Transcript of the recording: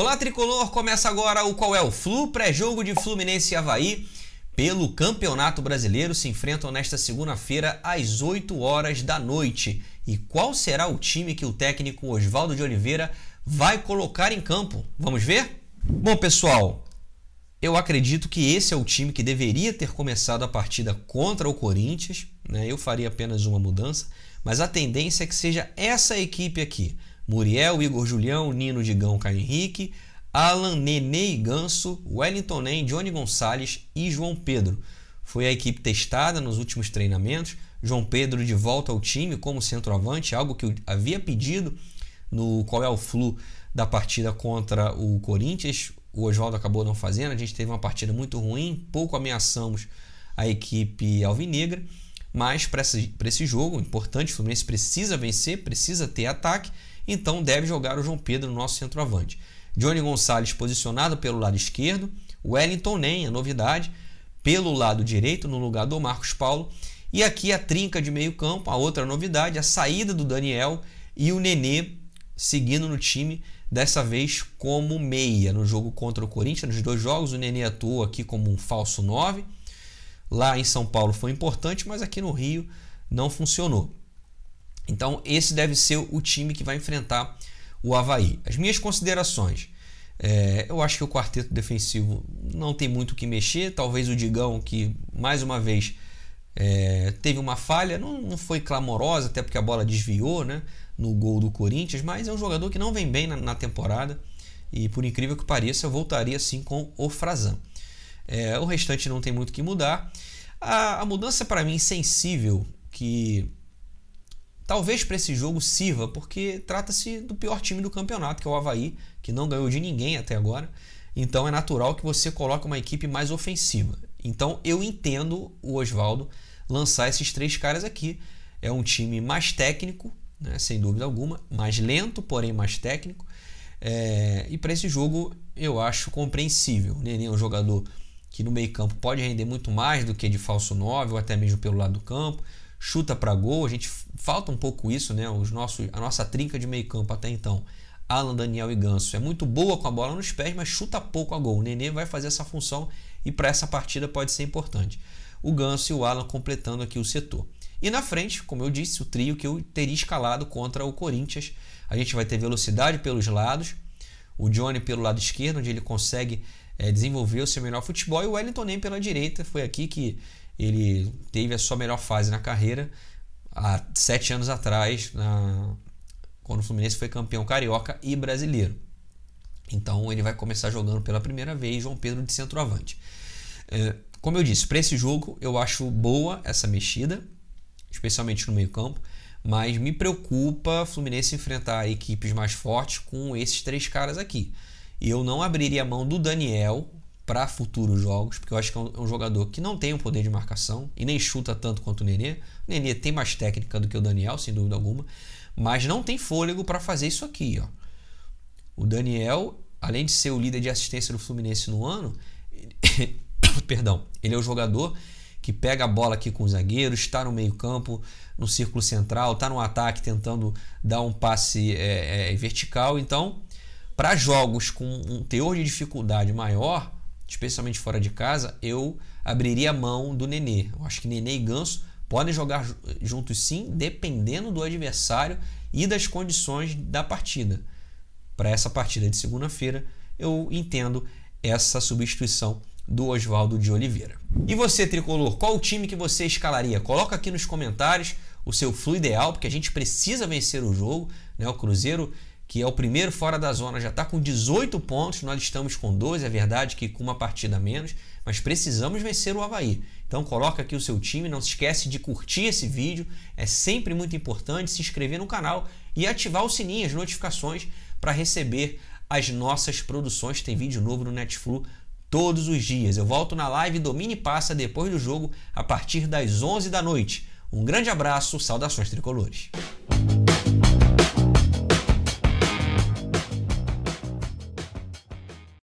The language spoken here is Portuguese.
Olá, tricolor! Começa agora o Qual é o Flu, pré-jogo de Fluminense e Havaí. Pelo Campeonato Brasileiro se enfrentam nesta segunda-feira às 8 horas da noite. E qual será o time que o técnico Oswaldo de Oliveira vai colocar em campo? Vamos ver? Bom, pessoal, eu acredito que esse é o time que deveria ter começado a partida contra o Corinthians. Né? Eu faria apenas uma mudança, mas a tendência é que seja essa equipe aqui. Muriel, Igor Julião, Nino Digão, Caio Henrique, Alan, Nenê e Ganso, Wellington Nen, Johnny Gonçalves e João Pedro. Foi a equipe testada nos últimos treinamentos. João Pedro de volta ao time como centroavante, algo que eu havia pedido no qual é o flu da partida contra o Corinthians. O Oswaldo acabou não fazendo, a gente teve uma partida muito ruim, pouco ameaçamos a equipe alvinegra, mas para esse, esse jogo importante, o Fluminense precisa vencer, precisa ter ataque então deve jogar o João Pedro no nosso centroavante. Johnny Gonçalves posicionado pelo lado esquerdo, Wellington Nem, a novidade, pelo lado direito no lugar do Marcos Paulo. E aqui a trinca de meio campo, a outra novidade, a saída do Daniel e o Nenê seguindo no time, dessa vez como meia. No jogo contra o Corinthians, nos dois jogos, o Nenê atuou aqui como um falso 9. Lá em São Paulo foi importante, mas aqui no Rio não funcionou. Então, esse deve ser o time que vai enfrentar o Havaí. As minhas considerações. É, eu acho que o quarteto defensivo não tem muito o que mexer. Talvez o Digão, que mais uma vez é, teve uma falha, não, não, foi clamorosa, até porque a bola desviou né, no gol do Corinthians, mas é um jogador que não vem bem na, na temporada. E por incrível que pareça, voltaria sim com o Frazan. É, o restante não tem muito o que mudar. A, a mudança para mim sensível que talvez para esse jogo sirva, porque trata-se do pior time do campeonato, que é o Havaí, que não ganhou de ninguém até agora. Então é natural que você coloque uma equipe mais ofensiva. Então eu entendo o Oswaldo lançar esses três caras aqui. É um time mais técnico, né, sem dúvida alguma, mais lento, porém mais técnico. É, e para esse jogo eu acho compreensível. O Nenê é um jogador que no meio campo pode render muito mais do que de falso 9 ou até mesmo pelo lado do campo chuta para gol. A gente falta um pouco isso, né? Os nossos, a nossa trinca de meio campo até então. Alan, Daniel e Ganso. É muito boa com a bola nos pés, mas chuta pouco a gol. O Nenê vai fazer essa função e para essa partida pode ser importante. O Ganso e o Alan completando aqui o setor. E na frente, como eu disse, o trio que eu teria escalado contra o Corinthians. A gente vai ter velocidade pelos lados, o Johnny pelo lado esquerdo, onde ele consegue é, desenvolver o seu melhor futebol, e o Wellington nem pela direita. Foi aqui que ele teve a sua melhor fase na carreira há sete anos atrás, na, quando o Fluminense foi campeão carioca e brasileiro. Então ele vai começar jogando pela primeira vez João Pedro de centroavante. É, como eu disse, para esse jogo eu acho boa essa mexida, especialmente no meio-campo, mas me preocupa Fluminense enfrentar equipes mais fortes com esses três caras aqui. Eu não abriria a mão do Daniel, para futuros jogos, porque eu acho que é um, é jogador que não tem um poder de marcação e nem chuta tanto quanto o Nenê. O Nenê tem mais técnica do que o Daniel, sem dúvida alguma, mas não tem fôlego para fazer isso aqui, ó. O Daniel, além de ser o líder de assistência do Fluminense no ano, ele, perdão, ele é o jogador que pega a bola aqui com o zagueiro, está no meio-campo, no círculo central, está no ataque tentando dar um passe é, é, vertical. Então, para jogos com um teor de dificuldade maior, especialmente fora de casa, eu abriria a mão do Nenê. Eu acho que Nenê e Ganso podem jogar juntos sim, dependendo do adversário e das condições da partida. Para essa partida de segunda-feira, eu entendo essa substituição do Oswaldo de Oliveira. E você, tricolor, qual o time que você escalaria? Coloca aqui nos comentários o seu flu ideal, porque a gente precisa vencer o jogo. Né? O Cruzeiro que é o primeiro fora da zona, já está com 18 pontos, nós estamos com 12, é verdade que com uma partida a menos, mas precisamos vencer o Havaí. Então coloca aqui o seu time, não se esquece de curtir esse vídeo, é sempre muito importante se inscrever no canal e ativar o sininho, as notificações, para receber as nossas produções. Tem vídeo novo no Netflu todos os dias. Eu volto na live Domine e Passa depois do jogo, a partir das 11 da noite. Um grande abraço, saudações tricolores.